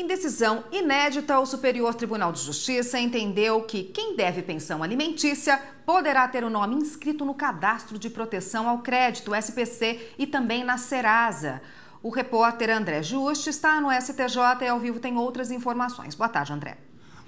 Em decisão inédita, o Superior Tribunal de Justiça entendeu que quem deve pensão alimentícia poderá ter o nome inscrito no Cadastro de Proteção ao Crédito, SPC, e também na Serasa. O repórter André Just está no STJ e ao vivo tem outras informações. Boa tarde, André.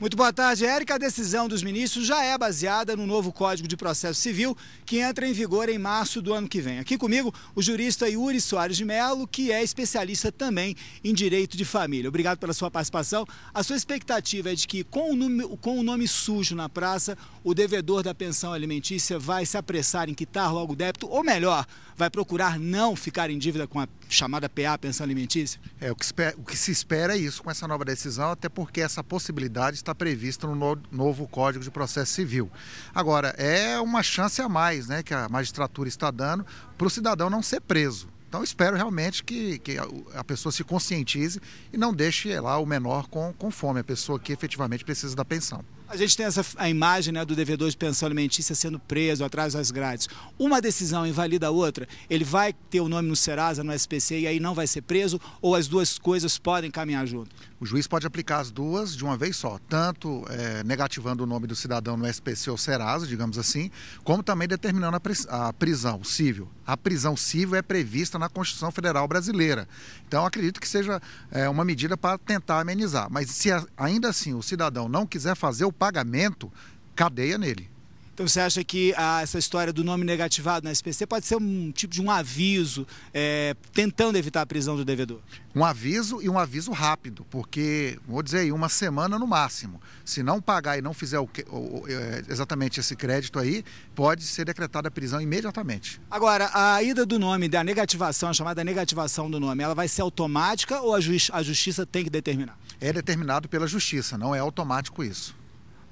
Muito boa tarde, Érica. A decisão dos ministros já é baseada no novo Código de Processo Civil, que entra em vigor em março do ano que vem. Aqui comigo, o jurista Yuri Soares de Mello, que é especialista também em direito de família. Obrigado pela sua participação. A sua expectativa é de que, com o nome, com o nome sujo na praça, o devedor da pensão alimentícia vai se apressar em quitar logo o débito, ou melhor, vai procurar não ficar em dívida com a chamada PA, pensão alimentícia? É, o que, se espera é isso com essa nova decisão, até porque essa possibilidade está está prevista no novo Código de Processo Civil. Agora, é uma chance a mais né, que a magistratura está dando para o cidadão não ser preso. Então, espero realmente que, que a pessoa se conscientize e não deixe lá o menor com, com fome, a pessoa que efetivamente precisa da pensão. A gente tem essa a imagem né, do devedor de pensão alimentícia sendo preso atrás das grades. Uma decisão invalida a outra, ele vai ter o nome no Serasa, no SPC e aí não vai ser preso ou as duas coisas podem caminhar junto? o juiz pode aplicar as duas de uma vez só, tanto é, negativando o nome do cidadão no SPC ou Serasa, digamos assim, como também determinando a prisão civil. A prisão civil é prevista na Constituição Federal Brasileira. Então, acredito que seja é, uma medida para tentar amenizar. Mas se ainda assim o cidadão não quiser fazer o pagamento, cadeia nele. Então você acha que a, ah, essa história do nome negativado na SPC pode ser um tipo de um aviso, é, tentando evitar a prisão do devedor? Um aviso e um aviso rápido, porque, vou dizer aí, uma semana no máximo. Se não pagar e não fizer o, o, eh, exatamente esse crédito aí, pode ser decretada a prisão imediatamente. Agora, a ida do nome, da negativação, a chamada negativação do nome, ela vai ser automática ou a, a justiça tem que determinar? É determinado pela justiça, não é automático isso.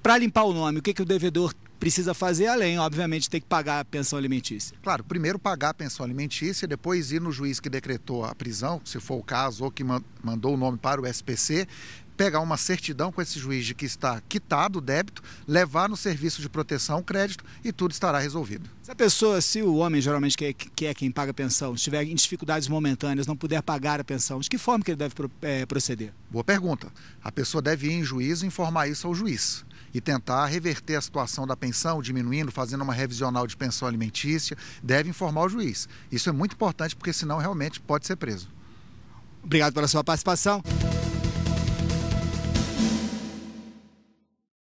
Para limpar o nome, o que, que o devedor precisa fazer além, obviamente, tem que pagar a pensão alimentícia. Claro, primeiro pagar a pensão alimentícia, depois ir no juiz que decretou a prisão, se for o caso, ou que mandou o nome para o SPC, pegar uma certidão com esse juiz de que está quitado o débito, levar no serviço de proteção o crédito e tudo estará resolvido. Se a pessoa, se o homem geralmente que é, que é quem paga a pensão, estiver em dificuldades momentâneas, não puder pagar a pensão, de que forma que ele deve eh, proceder? Boa pergunta. A pessoa deve ir em juízo e informar isso ao juiz e tentar reverter a situação da pensão, diminuindo, fazendo uma revisional de pensão alimentícia, deve informar o juiz. Isso é muito importante porque senão realmente pode ser preso. Obrigado pela sua participação.